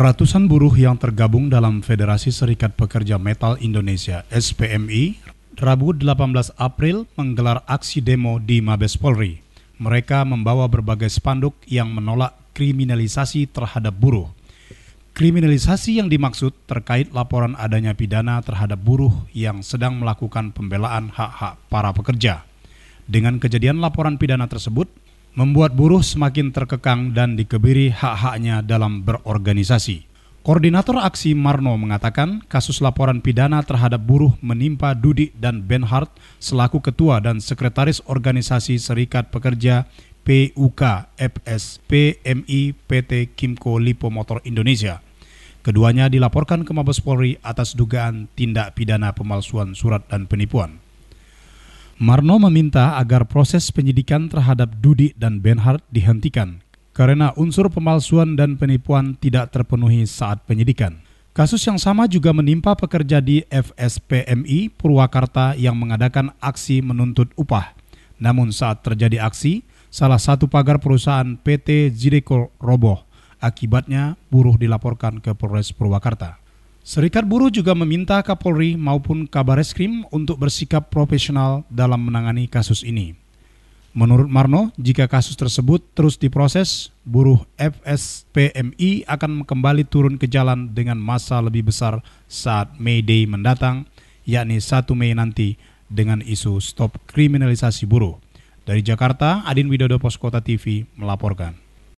Ratusan buruh yang tergabung dalam Federasi Serikat Pekerja Metal Indonesia (SPMI) Rabu 18 April menggelar aksi demo di Mabes Polri. Mereka membawa berbagai spanduk yang menolak kriminalisasi terhadap buruh. Kriminalisasi yang dimaksud terkait laporan adanya pidana terhadap buruh yang sedang melakukan pembelaan hak-hak para pekerja. Dengan kejadian laporan pidana tersebut, membuat buruh semakin terkekang dan dikebiri hak-haknya dalam berorganisasi. Koordinator aksi Marno mengatakan kasus laporan pidana terhadap buruh menimpa Dudi dan Benhard selaku ketua dan sekretaris organisasi Serikat Pekerja PUK FS PMI PT Kimco Lipo Motor Indonesia. Keduanya dilaporkan ke Mabes Polri atas dugaan tindak pidana pemalsuan surat dan penipuan. Marno meminta agar proses penyidikan terhadap Dudi dan Benhard dihentikan karena unsur pemalsuan dan penipuan tidak terpenuhi saat penyidikan. Kasus yang sama juga menimpa pekerja di FSPMI Purwakarta yang mengadakan aksi menuntut upah. Namun saat terjadi aksi, salah satu pagar perusahaan PT Zideko roboh. Akibatnya, buruh dilaporkan ke Polres Purwakarta. Serikat Buruh juga meminta Kapolri maupun Kabareskrim untuk bersikap profesional dalam menangani kasus ini. Menurut Marno, jika kasus tersebut terus diproses, buruh FSPMI akan kembali turun ke jalan dengan masa lebih besar saat May Day mendatang, yakni 1 Mei nanti dengan isu stop kriminalisasi buruh. Dari Jakarta, Adin Widodo Poskota TV melaporkan.